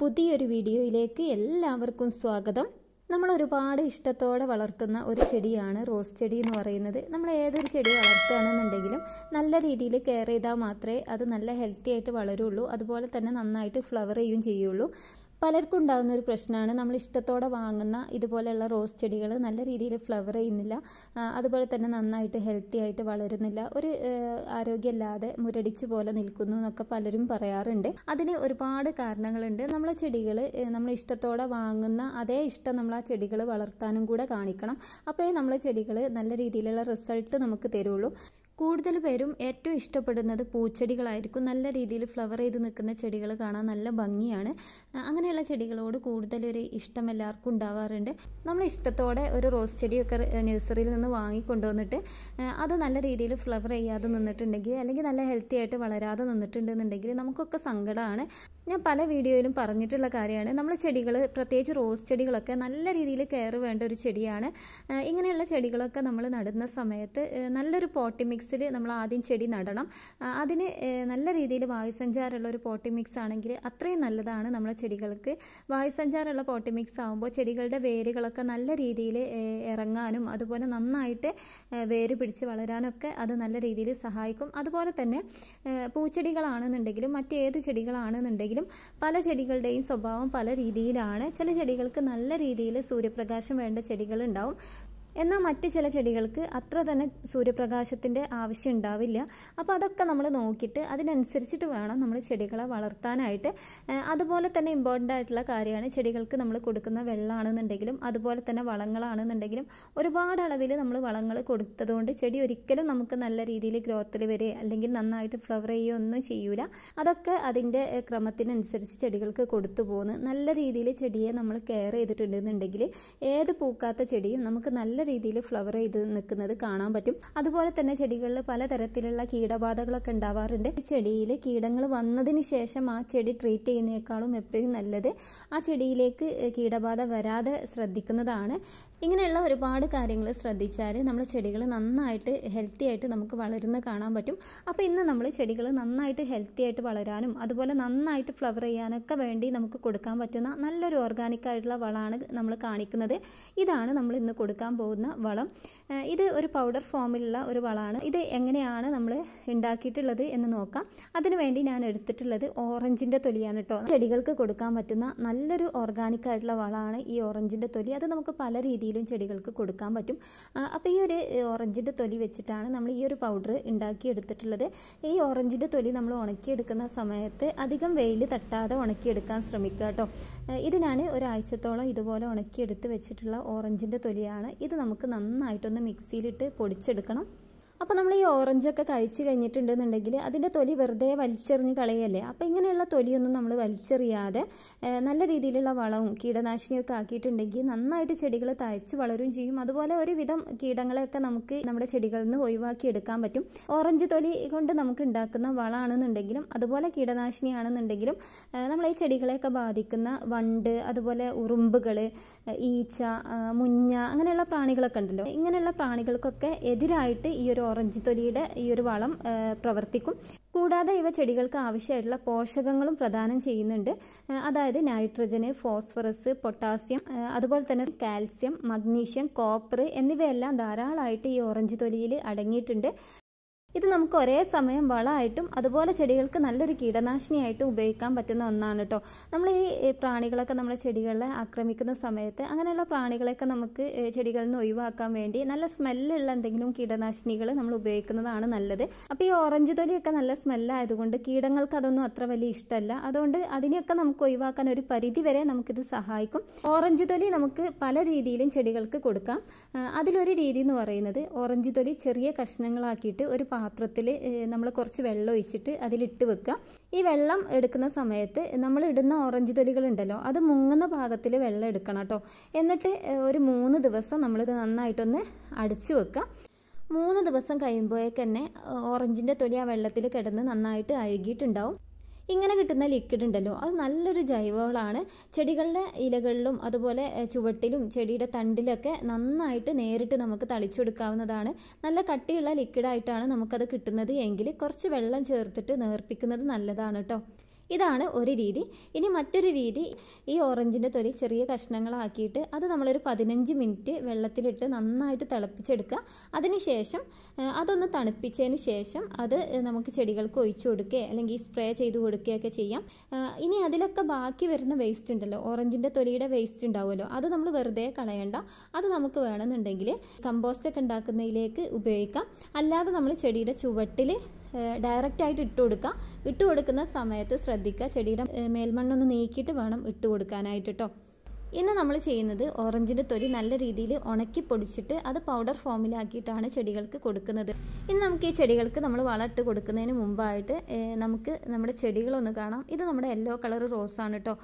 പുതിയൊരു വീഡിയോയിലേക്ക് എല്ലാവർക്കും സ്വാഗതം നമ്മൾ ഒരുപാട് ഇഷ്ടത്തോടെ വളർത്തുന്ന ഒരു ചെടിയാണ് റോസ് ചെടി എന്ന് പറയുന്നത് നമ്മൾ ഏതൊരു ചെടി വളർത്തുകയാണെന്നുണ്ടെങ്കിലും നല്ല രീതിയിൽ കെയർ ചെയ്താൽ മാത്രമേ അത് നല്ല ഹെൽത്തി ആയിട്ട് വളരുള്ളൂ അതുപോലെ തന്നെ നന്നായിട്ട് ഫ്ലവർ ചെയ്യുകയും ചെയ്യുള്ളൂ പലർക്കും ഉണ്ടാകുന്ന ഒരു പ്രശ്നമാണ് നമ്മൾ ഇഷ്ടത്തോടെ വാങ്ങുന്ന ഇതുപോലെയുള്ള റോസ് ചെടികൾ നല്ല രീതിയിൽ ഫ്ലവർ ചെയ്യുന്നില്ല അതുപോലെ തന്നെ നന്നായിട്ട് ഹെൽത്തി ആയിട്ട് വളരുന്നില്ല ഒരു ആരോഗ്യമില്ലാതെ മുരടിച്ച് പോലെ നിൽക്കുന്നു എന്നൊക്കെ പലരും പറയാറുണ്ട് അതിന് ഒരുപാട് കാരണങ്ങളുണ്ട് നമ്മളെ ചെടികൾ നമ്മൾ ഇഷ്ടത്തോടെ വാങ്ങുന്ന അതേ ഇഷ്ടം നമ്മൾ ആ ചെടികൾ വളർത്താനും കൂടെ കാണിക്കണം അപ്പോഴേ നമ്മളെ ചെടികൾ നല്ല രീതിയിലുള്ള റിസൾട്ട് നമുക്ക് തരുള്ളൂ കൂടുതൽ പേരും ഏറ്റവും ഇഷ്ടപ്പെടുന്നത് പൂച്ചെടികളായിരിക്കും നല്ല രീതിയിൽ ഫ്ലവർ ചെയ്ത് നിൽക്കുന്ന ചെടികൾ കാണാൻ നല്ല ഭംഗിയാണ് അങ്ങനെയുള്ള ചെടികളോട് കൂടുതലൊരു ഇഷ്ടം എല്ലാവർക്കും ഉണ്ടാവാറുണ്ട് നമ്മൾ ഇഷ്ടത്തോടെ ഒരു റോസ് ചെടിയൊക്കെ നഴ്സറിയിൽ നിന്ന് വാങ്ങിക്കൊണ്ടുവന്നിട്ട് അത് നല്ല രീതിയിൽ ഫ്ലവർ ചെയ്യാതെ നിന്നിട്ടുണ്ടെങ്കിൽ അല്ലെങ്കിൽ നല്ല ഹെൽത്തി ആയിട്ട് വളരാതെ നിന്നിട്ടുണ്ടെന്നുണ്ടെങ്കിൽ നമുക്കൊക്കെ സങ്കടമാണ് ഞാൻ പല വീഡിയോയിലും പറഞ്ഞിട്ടുള്ള കാര്യമാണ് നമ്മൾ ചെടികൾ പ്രത്യേകിച്ച് റോസ് ചെടികളൊക്കെ നല്ല രീതിയിൽ കെയർ വേണ്ട ഒരു ചെടിയാണ് ഇങ്ങനെയുള്ള ചെടികളൊക്കെ നമ്മൾ നടുന്ന സമയത്ത് നല്ലൊരു പോട്ടി മിക്സിൽ നമ്മൾ ആദ്യം ചെടി നടണം അതിന് നല്ല രീതിയിൽ വായുസഞ്ചാരമുള്ള ഒരു പോട്ടി മിക്സ് ആണെങ്കിൽ അത്രയും നല്ലതാണ് നമ്മളെ ചെടികൾക്ക് വായുസഞ്ചാരമുള്ള പോട്ടി മിക്സ് ആകുമ്പോൾ ചെടികളുടെ വേരുകളൊക്കെ നല്ല രീതിയിൽ ഇറങ്ങാനും അതുപോലെ നന്നായിട്ട് വേര് പിടിച്ച് വളരാനൊക്കെ അത് നല്ല രീതിയിൽ സഹായിക്കും അതുപോലെ തന്നെ പൂച്ചെടികളാണെന്നുണ്ടെങ്കിലും മറ്റേത് ചെടികളാണെന്നുണ്ടെങ്കിലും പല ചെടികളുടെയും സ്വഭാവം പല രീതിയിലാണ് ചില ചെടികൾക്ക് നല്ല രീതിയിൽ സൂര്യപ്രകാശം വേണ്ട ചെടികളുണ്ടാവും എന്നാൽ മറ്റ് ചില ചെടികൾക്ക് അത്ര തന്നെ സൂര്യപ്രകാശത്തിൻ്റെ ആവശ്യം ഉണ്ടാവില്ല അപ്പോൾ അതൊക്കെ നമ്മൾ നോക്കിയിട്ട് അതിനനുസരിച്ചിട്ട് വേണം നമ്മൾ ചെടികളെ വളർത്താനായിട്ട് അതുപോലെ തന്നെ ഇമ്പോർട്ടൻ്റ് ആയിട്ടുള്ള കാര്യമാണ് ചെടികൾക്ക് നമ്മൾ കൊടുക്കുന്ന വെള്ളമാണെന്നുണ്ടെങ്കിലും അതുപോലെ തന്നെ വളങ്ങളാണെന്നുണ്ടെങ്കിലും ഒരുപാട് അളവിൽ നമ്മൾ വളങ്ങൾ കൊടുത്തതുകൊണ്ട് ചെടി ഒരിക്കലും നമുക്ക് നല്ല രീതിയിൽ ഗ്രോത്തിൽ വരെ അല്ലെങ്കിൽ നന്നായിട്ട് ഫ്ലവർ ചെയ്യുകയോ ഒന്നും ചെയ്യൂല അതൊക്കെ അതിൻ്റെ ക്രമത്തിനനുസരിച്ച് ചെടികൾക്ക് കൊടുത്തു പോകുന്നു നല്ല രീതിയിൽ ചെടിയെ നമ്മൾ കെയർ ചെയ്തിട്ടുണ്ടെന്നുണ്ടെങ്കിൽ ഏത് പൂക്കാത്ത ചെടിയും നമുക്ക് നല്ല രീതിയിൽ ഫ്ലവർ ചെയ്ത് നിൽക്കുന്നത് കാണാൻ പറ്റും അതുപോലെ തന്നെ ചെടികളിൽ പലതരത്തിലുള്ള കീടബാധകളൊക്കെ ഉണ്ടാവാറുണ്ട് ചെടിയിൽ കീടങ്ങൾ വന്നതിന് ശേഷം ആ ചെടി ട്രീറ്റ് ചെയ്യുന്നേക്കാളും എപ്പോഴും നല്ലത് ആ ചെടിയിലേക്ക് കീടബാധ വരാതെ ശ്രദ്ധിക്കുന്നതാണ് ഇങ്ങനെയുള്ള ഒരുപാട് കാര്യങ്ങൾ ശ്രദ്ധിച്ചാൽ നമ്മൾ ചെടികൾ നന്നായിട്ട് ഹെൽത്തി ആയിട്ട് നമുക്ക് വളരുന്ന കാണാൻ പറ്റും അപ്പോൾ ഇന്ന് നമ്മൾ ചെടികൾ നന്നായിട്ട് ഹെൽത്തി ആയിട്ട് വളരാനും അതുപോലെ നന്നായിട്ട് ഫ്ലവർ ചെയ്യാനൊക്കെ വേണ്ടി നമുക്ക് കൊടുക്കാൻ പറ്റുന്ന നല്ലൊരു ഓർഗാനിക് ആയിട്ടുള്ള വളമാണ് നമ്മൾ കാണിക്കുന്നത് ഇതാണ് നമ്മൾ ഇന്ന് കൊടുക്കാൻ പോകുന്നത് പോകുന്ന വളം ഇത് ഒരു പൗഡർ ഫോമിലുള്ള ഒരു വളമാണ് ഇത് എങ്ങനെയാണ് നമ്മൾ ഉണ്ടാക്കിയിട്ടുള്ളത് എന്ന് നോക്കാം അതിനുവേണ്ടി ഞാൻ എടുത്തിട്ടുള്ളത് ഓറഞ്ചിൻ്റെ തൊലിയാണ് കേട്ടോ ചെടികൾക്ക് കൊടുക്കാൻ പറ്റുന്ന നല്ലൊരു ഓർഗാനിക് ആയിട്ടുള്ള വളമാണ് ഈ ഓറഞ്ചിൻ്റെ തൊലി അത് നമുക്ക് പല രീതിയിലും ചെടികൾക്ക് കൊടുക്കാൻ പറ്റും അപ്പോൾ ഈ ഒരു ഓറഞ്ചിൻ്റെ തൊലി വെച്ചിട്ടാണ് നമ്മൾ ഈ ഒരു പൗഡർ ഉണ്ടാക്കിയെടുത്തിട്ടുള്ളത് എടുത്തിട്ടുള്ളത് ഈ ഓറഞ്ചിൻ്റെ തൊലി നമ്മൾ ഉണക്കിയെടുക്കുന്ന സമയത്ത് അധികം വെയിൽ തട്ടാതെ ഉണക്കിയെടുക്കാൻ ശ്രമിക്കുക കേട്ടോ ഇത് ഞാൻ ഒരാഴ്ചത്തോളം ഇതുപോലെ ഉണക്കിയെടുത്ത് വെച്ചിട്ടുള്ള ഓറഞ്ചിൻ്റെ തൊലിയാണ് ഇത് നമുക്ക് നന്നായിട്ടൊന്ന് മിക്സിയിലിട്ട് പൊടിച്ചെടുക്കണം അപ്പോൾ നമ്മൾ ഈ ഓറഞ്ചൊക്കെ കഴിച്ച് കഴിഞ്ഞിട്ടുണ്ടെന്നുണ്ടെങ്കിൽ അതിൻ്റെ തൊലി വെറുതെ വലിച്ചെറിഞ്ഞ് കളയല്ലേ അപ്പോൾ ഇങ്ങനെയുള്ള തൊലിയൊന്നും നമ്മൾ വലിച്ചെറിയാതെ നല്ല രീതിയിലുള്ള വളവും കീടനാശിനിയൊക്കെ ആക്കിയിട്ടുണ്ടെങ്കിൽ നന്നായിട്ട് ചെടികൾ തഴച്ച് വളരും ചെയ്യും അതുപോലെ ഒരുവിധം കീടങ്ങളെയൊക്കെ നമുക്ക് നമ്മുടെ ചെടികളിൽ നിന്ന് ഒഴിവാക്കി എടുക്കാൻ പറ്റും ഓറഞ്ച് തൊലി കൊണ്ട് നമുക്ക് ഉണ്ടാക്കുന്ന വളമാണെന്നുണ്ടെങ്കിലും അതുപോലെ കീടനാശിനിയാണെന്നുണ്ടെങ്കിലും നമ്മൾ ഈ ചെടികളെയൊക്കെ ബാധിക്കുന്ന വണ്ട് അതുപോലെ ഉറുമ്പുകൾ ഈച്ച മുഞ്ഞ അങ്ങനെയുള്ള പ്രാണികളൊക്കെ ഉണ്ടല്ലോ ഇങ്ങനെയുള്ള പ്രാണികൾക്കൊക്കെ എതിരായിട്ട് ഈ ഒരു ഓറഞ്ച് തൊലിയുടെ ഈ ഒരു വളം പ്രവർത്തിക്കും കൂടാതെ ഇവ ചെടികൾക്ക് ആവശ്യമായിട്ടുള്ള പോഷകങ്ങളും പ്രദാനം ചെയ്യുന്നുണ്ട് അതായത് നൈട്രജന് ഫോസ്ഫറസ് പൊട്ടാസ്യം അതുപോലെ തന്നെ കാൽസ്യം മഗ്നീഷ്യം കോപ്പർ എന്നിവയെല്ലാം ധാരാളമായിട്ട് ഈ ഓറഞ്ച് തൊലിയിൽ അടങ്ങിയിട്ടുണ്ട് ഇത് നമുക്ക് ഒരേ സമയം വളമായിട്ടും അതുപോലെ ചെടികൾക്ക് നല്ലൊരു കീടനാശിനിയായിട്ടും ഉപയോഗിക്കാൻ പറ്റുന്ന ഒന്നാണ് കേട്ടോ നമ്മൾ ഈ പ്രാണികളൊക്കെ നമ്മുടെ ചെടികളെ ആക്രമിക്കുന്ന സമയത്ത് അങ്ങനെയുള്ള പ്രാണികളെയൊക്കെ നമുക്ക് ചെടികളിൽ നിന്ന് ഒഴിവാക്കാൻ വേണ്ടി നല്ല സ്മെല്ലുള്ള എന്തെങ്കിലും കീടനാശിനികൾ നമ്മൾ ഉപയോഗിക്കുന്നതാണ് നല്ലത് അപ്പോൾ ഈ ഓറഞ്ച് തൊലിയൊക്കെ നല്ല സ്മെല്ലായതുകൊണ്ട് കീടങ്ങൾക്ക് അതൊന്നും അത്ര വലിയ ഇഷ്ടമല്ല അതുകൊണ്ട് അതിനെയൊക്കെ നമുക്ക് ഒഴിവാക്കാൻ ഒരു പരിധി വരെ നമുക്കിത് സഹായിക്കും ഓറഞ്ച് തൊലി നമുക്ക് പല രീതിയിലും ചെടികൾക്ക് കൊടുക്കാം അതിലൊരു രീതി എന്ന് പറയുന്നത് ഓറഞ്ച് തൊലി ചെറിയ കഷ്ണങ്ങളാക്കിയിട്ട് ഒരു പാത്രത്തിൽ നമ്മൾ കുറച്ച് വെള്ളം ഒഴിച്ചിട്ട് അതിലിട്ട് വെക്കുക ഈ വെള്ളം എടുക്കുന്ന സമയത്ത് നമ്മൾ ഇടുന്ന ഓറഞ്ച് തൊലികളുണ്ടല്ലോ അത് മുങ്ങുന്ന ഭാഗത്തിൽ വെള്ളം എടുക്കണം കേട്ടോ എന്നിട്ട് ഒരു മൂന്ന് ദിവസം നമ്മളിത് നന്നായിട്ടൊന്ന് അടിച്ചു വെക്കുക മൂന്ന് ദിവസം കഴിയുമ്പോഴേക്കന്നെ തന്നെ ഓറഞ്ചിൻ്റെ തൊലി ആ വെള്ളത്തിൽ കിടന്ന് നന്നായിട്ട് അഴുകിയിട്ടുണ്ടാവും ഇങ്ങനെ കിട്ടുന്ന ലിക്വിഡ് ഉണ്ടല്ലോ അത് നല്ലൊരു ജൈവവളമാണ് ചെടികളുടെ ഇലകളിലും അതുപോലെ ചുവട്ടിലും ചെടിയുടെ തണ്ടിലൊക്കെ നന്നായിട്ട് നേരിട്ട് നമുക്ക് തളിച്ചെടുക്കാവുന്നതാണ് നല്ല കട്ടിയുള്ള ലിക്വിഡായിട്ടാണ് നമുക്കത് കിട്ടുന്നത് എങ്കിൽ കുറച്ച് വെള്ളം ചേർത്തിട്ട് നേർപ്പിക്കുന്നത് നല്ലതാണ് കേട്ടോ ഇതാണ് ഒരു രീതി ഇനി മറ്റൊരു രീതി ഈ ഓറഞ്ചിൻ്റെ തൊലി ചെറിയ കഷ്ണങ്ങളാക്കിയിട്ട് അത് നമ്മളൊരു പതിനഞ്ച് മിനിറ്റ് വെള്ളത്തിലിട്ട് നന്നായിട്ട് തിളപ്പിച്ചെടുക്കുക അതിനുശേഷം അതൊന്ന് തണുപ്പിച്ചതിന് ശേഷം അത് നമുക്ക് ചെടികൾക്ക് ഒഴിച്ചു കൊടുക്കുക അല്ലെങ്കിൽ സ്പ്രേ ചെയ്ത് കൊടുക്കുകയൊക്കെ ചെയ്യാം ഇനി അതിലൊക്കെ ബാക്കി വരുന്ന വേസ്റ്റ് ഉണ്ടല്ലോ ഓറഞ്ചിൻ്റെ തൊലിയുടെ വേസ്റ്റ് ഉണ്ടാവുമല്ലോ അത് നമ്മൾ വെറുതെ കളയണ്ട അത് നമുക്ക് വേണമെന്നുണ്ടെങ്കിൽ കമ്പോസ്റ്റൊക്കെ ഉണ്ടാക്കുന്നതിലേക്ക് ഉപയോഗിക്കാം അല്ലാതെ നമ്മൾ ചെടിയുടെ ചുവട്ടിൽ ഡയറക്റ്റ് ആയിട്ട് ഇട്ട് കൊടുക്കുക ഇട്ട് കൊടുക്കുന്ന സമയത്ത് ശ്രദ്ധിക്കുക ചെടിയുടെ മേൽമണ്ണൊന്ന് നീക്കിയിട്ട് വേണം ഇട്ട് കൊടുക്കാനായിട്ട് കേട്ടോ ഇന്ന് നമ്മൾ ചെയ്യുന്നത് ഓറഞ്ചിൻ്റെ തൊലി നല്ല രീതിയിൽ ഉണക്കി പൊടിച്ചിട്ട് അത് പൗഡർ ഫോമിലാക്കിയിട്ടാണ് ചെടികൾക്ക് കൊടുക്കുന്നത് ഇനി നമുക്ക് ഈ ചെടികൾക്ക് നമ്മൾ വളമിട്ട് കൊടുക്കുന്നതിന് മുമ്പായിട്ട് നമുക്ക് നമ്മുടെ ചെടികളൊന്ന് കാണാം ഇത് നമ്മുടെ യെല്ലോ കളർ റോസാണ് കേട്ടോ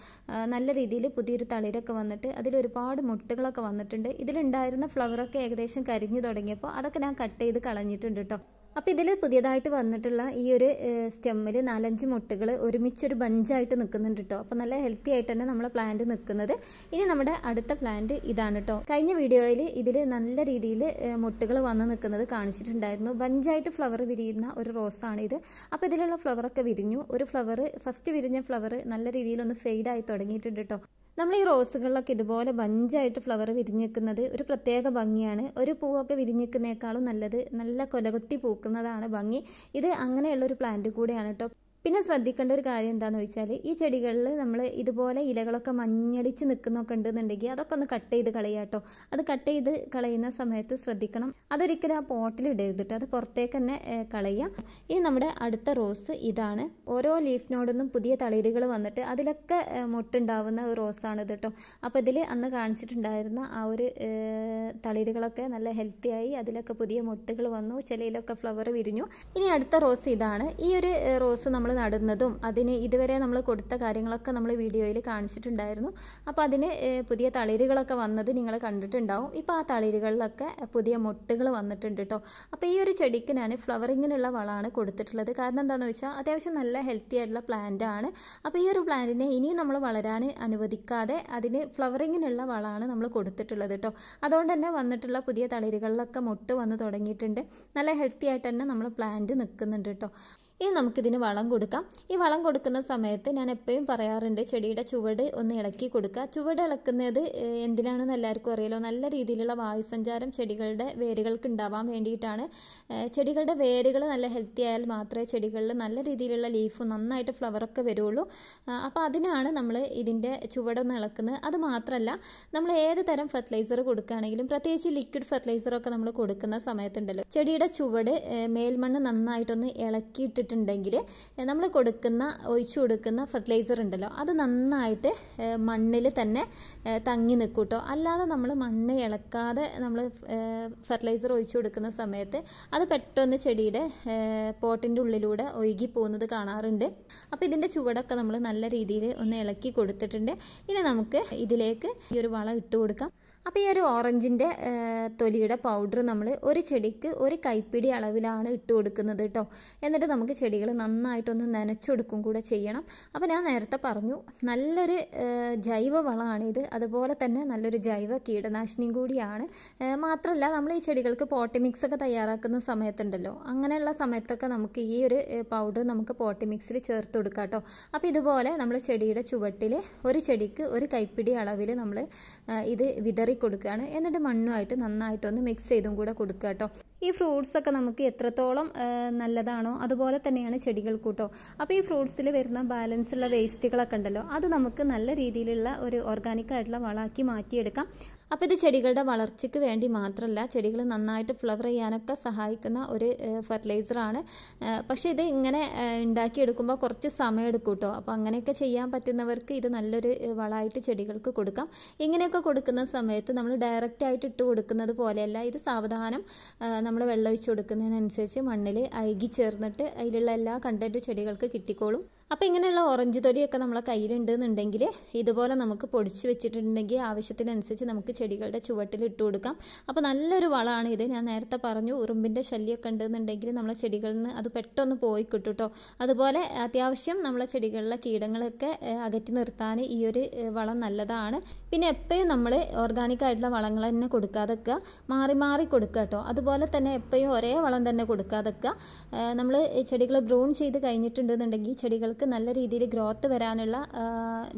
നല്ല രീതിയിൽ പുതിയൊരു തളിരൊക്കെ വന്നിട്ട് അതിലൊരുപാട് ഒരുപാട് മുട്ടുകളൊക്കെ വന്നിട്ടുണ്ട് ഇതിലുണ്ടായിരുന്ന ഫ്ലവറൊക്കെ ഏകദേശം കരിഞ്ഞു തുടങ്ങിയപ്പോൾ അതൊക്കെ ഞാൻ കട്ട് ചെയ്ത് കളഞ്ഞിട്ടുണ്ട് കേട്ടോ അപ്പോൾ ഇതിൽ പുതിയതായിട്ട് വന്നിട്ടുള്ള ഈ ഒരു സ്റ്റെമ്മിൽ നാലഞ്ച് മുട്ടുകൾ ഒരുമിച്ചൊരു ബഞ്ചായിട്ട് നിൽക്കുന്നുണ്ട് കേട്ടോ അപ്പോൾ നല്ല ഹെൽത്തി ആയിട്ട് തന്നെ നമ്മളെ പ്ലാന്റ് നിൽക്കുന്നത് ഇനി നമ്മുടെ അടുത്ത പ്ലാന്റ് ഇതാണ് കേട്ടോ കഴിഞ്ഞ വീഡിയോയിൽ ഇതിൽ നല്ല രീതിയിൽ മുട്ടുകൾ വന്ന് നിൽക്കുന്നത് കാണിച്ചിട്ടുണ്ടായിരുന്നു ബഞ്ചായിട്ട് ഫ്ലവർ വിരിയുന്ന ഒരു റോസാണ് ഇത് അപ്പോൾ ഇതിലുള്ള ഫ്ലവറൊക്കെ വിരിഞ്ഞു ഒരു ഫ്ലവർ ഫസ്റ്റ് വിരിഞ്ഞ ഫ്ലവർ നല്ല രീതിയിലൊന്ന് ഫെയ്ഡായി തുടങ്ങിയിട്ടുണ്ട് കേട്ടോ നമ്മൾ ഈ റോസുകളിലൊക്കെ ഇതുപോലെ ബഞ്ചായിട്ട് ഫ്ലവർ വിരിഞ്ഞിക്കുന്നത് ഒരു പ്രത്യേക ഭംഗിയാണ് ഒരു പൂവൊക്കെ വിരിഞ്ഞിക്കുന്നേക്കാളും നല്ലത് നല്ല കൊലകുത്തി പൂക്കുന്നതാണ് ഭംഗി ഇത് അങ്ങനെയുള്ള ഒരു പ്ലാന്റ് കൂടെയാണ് കേട്ടോ പിന്നെ ശ്രദ്ധിക്കേണ്ട ഒരു കാര്യം എന്താണെന്ന് വെച്ചാൽ ഈ ചെടികളിൽ നമ്മൾ ഇതുപോലെ ഇലകളൊക്കെ മഞ്ഞടിച്ച് നിൽക്കുന്നൊക്കെ ഉണ്ടെന്നുണ്ടെങ്കിൽ അതൊക്കെ ഒന്ന് കട്ട് ചെയ്ത് കളയാട്ടോ അത് കട്ട് ചെയ്ത് കളയുന്ന സമയത്ത് ശ്രദ്ധിക്കണം അതൊരിക്കലും ആ പോട്ടിൽ ഇടരുതിട്ട് അത് പുറത്തേക്ക് തന്നെ കളയുക ഇനി നമ്മുടെ അടുത്ത റോസ് ഇതാണ് ഓരോ ലീഫിനോടൊന്നും പുതിയ തളിരുകൾ വന്നിട്ട് അതിലൊക്കെ മുട്ടുണ്ടാവുന്ന ഒരു റോസാണിത് കേട്ടോ അപ്പോൾ ഇതിൽ അന്ന് കാണിച്ചിട്ടുണ്ടായിരുന്ന ആ ഒരു തളിരുകളൊക്കെ നല്ല ഹെൽത്തിയായി അതിലൊക്കെ പുതിയ മുട്ടുകൾ വന്നു ചിലയിലൊക്കെ ഫ്ലവർ വിരിഞ്ഞു ഇനി അടുത്ത റോസ് ഇതാണ് ഈ ഒരു റോസ് നമ്മൾ നടുന്നതും അതിന് ഇതുവരെ നമ്മൾ കൊടുത്ത കാര്യങ്ങളൊക്കെ നമ്മൾ വീഡിയോയിൽ കാണിച്ചിട്ടുണ്ടായിരുന്നു അപ്പോൾ അതിന് പുതിയ തളിരുകളൊക്കെ വന്നത് നിങ്ങൾ കണ്ടിട്ടുണ്ടാവും ഇപ്പോൾ ആ തളിരുകളിലൊക്കെ പുതിയ മൊട്ടുകൾ വന്നിട്ടുണ്ട് കേട്ടോ അപ്പോൾ ഈ ഒരു ചെടിക്ക് ഞാൻ ഫ്ലവറിങ്ങിനുള്ള വളമാണ് കൊടുത്തിട്ടുള്ളത് കാരണം എന്താണെന്ന് വെച്ചാൽ അത്യാവശ്യം നല്ല ഹെൽത്തി ആയിട്ടുള്ള പ്ലാന്റ് ആണ് അപ്പോൾ ഈ ഒരു പ്ലാന്റിനെ ഇനിയും നമ്മൾ വളരാൻ അനുവദിക്കാതെ അതിന് ഫ്ലവറിങ്ങിനുള്ള വളമാണ് നമ്മൾ കൊടുത്തിട്ടുള്ളത് കേട്ടോ അതുകൊണ്ട് തന്നെ വന്നിട്ടുള്ള പുതിയ തളിരുകളിലൊക്കെ മൊട്ട് വന്ന് തുടങ്ങിയിട്ടുണ്ട് നല്ല ഹെൽത്തി ആയിട്ട് തന്നെ നമ്മൾ പ്ലാന്റ് നിൽക്കുന്നുണ്ട് കേട്ടോ ഇനി നമുക്കിതിന് വളം കൊടുക്കാം ഈ വളം കൊടുക്കുന്ന സമയത്ത് ഞാൻ എപ്പോഴും പറയാറുണ്ട് ചെടിയുടെ ചുവട് ഒന്ന് ഇളക്കി കൊടുക്കുക ചുവട് ഇളക്കുന്നത് എന്തിനാണെന്ന് എല്ലാവർക്കും അറിയാലോ നല്ല രീതിയിലുള്ള വായുസഞ്ചാരം ചെടികളുടെ വേരുകൾക്ക് ഉണ്ടാവാൻ വേണ്ടിയിട്ടാണ് ചെടികളുടെ വേരുകൾ നല്ല ഹെൽത്തി ആയാൽ മാത്രമേ ചെടികളിൽ നല്ല രീതിയിലുള്ള ലീഫ് നന്നായിട്ട് ഫ്ലവറൊക്കെ വരുള്ളൂ അപ്പോൾ അതിനാണ് നമ്മൾ ഇതിൻ്റെ ചുവടൊന്ന് ഇളക്കുന്നത് അത് മാത്രമല്ല നമ്മൾ ഏത് തരം ഫെർട്ടിലൈസർ കൊടുക്കുകയാണെങ്കിലും പ്രത്യേകിച്ച് ലിക്വിഡ് ഫെർട്ടിലൈസറൊക്കെ നമ്മൾ കൊടുക്കുന്ന സമയത്തുണ്ടല്ലോ ചെടിയുടെ ചുവട് മേൽമണ്ണ് നന്നായിട്ടൊന്ന് ഇളക്കിയിട്ടിട്ട് വെച്ചിട്ടുണ്ടെങ്കിൽ നമ്മൾ കൊടുക്കുന്ന ഒഴിച്ചു കൊടുക്കുന്ന ഫെർട്ടിലൈസർ ഉണ്ടല്ലോ അത് നന്നായിട്ട് മണ്ണിൽ തന്നെ തങ്ങി നിൽക്കും കേട്ടോ അല്ലാതെ നമ്മൾ മണ്ണ് ഇളക്കാതെ നമ്മൾ ഫെർട്ടിലൈസർ ഒഴിച്ചു കൊടുക്കുന്ന സമയത്ത് അത് പെട്ടെന്ന് ചെടിയുടെ പോട്ടിൻ്റെ ഉള്ളിലൂടെ ഒഴുകി പോകുന്നത് കാണാറുണ്ട് അപ്പോൾ ഇതിൻ്റെ ചുവടൊക്കെ നമ്മൾ നല്ല രീതിയിൽ ഒന്ന് ഇളക്കി കൊടുത്തിട്ടുണ്ട് ഇനി നമുക്ക് ഇതിലേക്ക് ഈ ഒരു വളം ഇട്ട് കൊടുക്കാം അപ്പോൾ ഈ ഒരു ഓറഞ്ചിൻ്റെ തൊലിയുടെ പൗഡർ നമ്മൾ ഒരു ചെടിക്ക് ഒരു കൈപ്പിടി അളവിലാണ് ഇട്ട് കൊടുക്കുന്നത് കേട്ടോ എന്നിട്ട് നമുക്ക് ചെടികൾ നന്നായിട്ടൊന്ന് നനച്ചെടുക്കും കൂടെ ചെയ്യണം അപ്പോൾ ഞാൻ നേരത്തെ പറഞ്ഞു നല്ലൊരു ജൈവ വളമാണിത് അതുപോലെ തന്നെ നല്ലൊരു ജൈവ കീടനാശിനിയും കൂടിയാണ് മാത്രമല്ല നമ്മൾ ഈ ചെടികൾക്ക് പോട്ടി മിക്സ് ഒക്കെ തയ്യാറാക്കുന്ന സമയത്തുണ്ടല്ലോ അങ്ങനെയുള്ള സമയത്തൊക്കെ നമുക്ക് ഈ ഒരു പൗഡർ നമുക്ക് പോട്ടി മിക്സിൽ ചേർത്ത് കൊടുക്കാം കേട്ടോ അപ്പോൾ ഇതുപോലെ നമ്മൾ ചെടിയുടെ ചുവട്ടിൽ ഒരു ചെടിക്ക് ഒരു കൈപ്പിടി അളവിൽ നമ്മൾ ഇത് വിതറി വാരി കൊടുക്കുകയാണ് എന്നിട്ട് മണ്ണുമായിട്ട് നന്നായിട്ടൊന്ന് മിക്സ് ചെയ്തും കൂടെ കൊടുക്കുക കേട്ടോ ഈ ഫ്രൂട്ട്സൊക്കെ നമുക്ക് എത്രത്തോളം നല്ലതാണോ അതുപോലെ തന്നെയാണ് ചെടികൾ കൂട്ടോ അപ്പോൾ ഈ ഫ്രൂട്ട്സിൽ വരുന്ന ബാലൻസ് ഉള്ള വേസ്റ്റുകളൊക്കെ ഉണ്ടല്ലോ അത് നമുക്ക് നല്ല രീതിയിലുള്ള ഒരു ഓർഗാനിക് ആയിട്ടുള്ള വളമാക്കി മാറ്റിയെടുക്കാം അപ്പോൾ ഇത് ചെടികളുടെ വളർച്ചയ്ക്ക് വേണ്ടി മാത്രമല്ല ചെടികൾ നന്നായിട്ട് ഫ്ലവർ ചെയ്യാനൊക്കെ സഹായിക്കുന്ന ഒരു ഫെർട്ടിലൈസറാണ് പക്ഷേ ഇത് ഇങ്ങനെ ഉണ്ടാക്കിയെടുക്കുമ്പോൾ കുറച്ച് സമയം എടുക്കും കേട്ടോ അപ്പോൾ അങ്ങനെയൊക്കെ ചെയ്യാൻ പറ്റുന്നവർക്ക് ഇത് നല്ലൊരു വളമായിട്ട് ചെടികൾക്ക് കൊടുക്കാം ഇങ്ങനെയൊക്കെ കൊടുക്കുന്ന സമയത്ത് നമ്മൾ ഡയറക്റ്റ് ആയിട്ട് ഇട്ട് കൊടുക്കുന്നത് പോലെയല്ല ഇത് സാവധാനം നമ്മൾ വെള്ളം ഒഴിച്ച് കൊടുക്കുന്നതിനനുസരിച്ച് മണ്ണിൽ അഴുകി ചേർന്നിട്ട് അതിലുള്ള എല്ലാ കണ്ടൻറ്റും ചെടികൾക്ക് കിട്ടിക്കോളും അപ്പോൾ ഇങ്ങനെയുള്ള ഓറഞ്ച് തൊലിയൊക്കെ നമ്മളെ കയ്യിലുണ്ടെന്നുണ്ടെങ്കിൽ ഇതുപോലെ നമുക്ക് പൊടിച്ച് വെച്ചിട്ടുണ്ടെങ്കിൽ ആവശ്യത്തിനനുസരിച്ച് നമുക്ക് ചെടികളുടെ ചുവട്ടിൽ ഇട്ട് കൊടുക്കാം അപ്പോൾ നല്ലൊരു വളമാണ് ഇത് ഞാൻ നേരത്തെ പറഞ്ഞു ഉറുമ്പിൻ്റെ ശല്യമൊക്കെ ഉണ്ടെന്നുണ്ടെങ്കിൽ നമ്മളെ ചെടികളിൽ നിന്ന് അത് പെട്ടെന്ന് പോയി കിട്ടുട്ടോ അതുപോലെ അത്യാവശ്യം നമ്മളെ ചെടികളിലെ കീടങ്ങളൊക്കെ അകറ്റി നിർത്താൻ ഈ ഒരു വളം നല്ലതാണ് പിന്നെ എപ്പോഴും നമ്മൾ ഓർഗാനിക് ആയിട്ടുള്ള വളങ്ങൾ തന്നെ കൊടുക്കാതെക്കുക മാറി മാറി കൊടുക്കുക കേട്ടോ അതുപോലെ തന്നെ എപ്പോഴും ഒരേ വളം തന്നെ കൊടുക്കാതെക്കുക നമ്മൾ ചെടികൾ ബ്രൂൺ ചെയ്ത് കഴിഞ്ഞിട്ടുണ്ടെന്നുണ്ടെങ്കിൽ ചെടികൾക്ക് ചെടികൾക്ക് നല്ല രീതിയിൽ ഗ്രോത്ത് വരാനുള്ള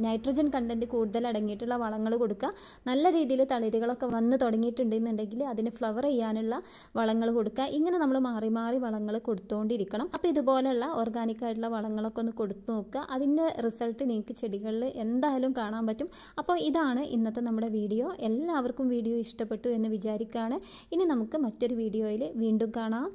നൈട്രജൻ കണ്ടൻറ്റ് കൂടുതൽ അടങ്ങിയിട്ടുള്ള വളങ്ങൾ കൊടുക്കുക നല്ല രീതിയിൽ തളിരുകളൊക്കെ വന്ന് തുടങ്ങിയിട്ടുണ്ടെന്നുണ്ടെങ്കിൽ അതിന് ഫ്ലവർ ചെയ്യാനുള്ള വളങ്ങൾ കൊടുക്കുക ഇങ്ങനെ നമ്മൾ മാറി മാറി വളങ്ങൾ കൊടുത്തുകൊണ്ടിരിക്കണം അപ്പോൾ ഇതുപോലെയുള്ള ഓർഗാനിക് ആയിട്ടുള്ള വളങ്ങളൊക്കെ ഒന്ന് കൊടുത്തു നോക്കുക അതിൻ്റെ റിസൾട്ട് നിങ്ങൾക്ക് ചെടികളിൽ എന്തായാലും കാണാൻ പറ്റും അപ്പോൾ ഇതാണ് ഇന്നത്തെ നമ്മുടെ വീഡിയോ എല്ലാവർക്കും വീഡിയോ ഇഷ്ടപ്പെട്ടു എന്ന് വിചാരിക്കുകയാണ് ഇനി നമുക്ക് മറ്റൊരു വീഡിയോയിൽ വീണ്ടും കാണാം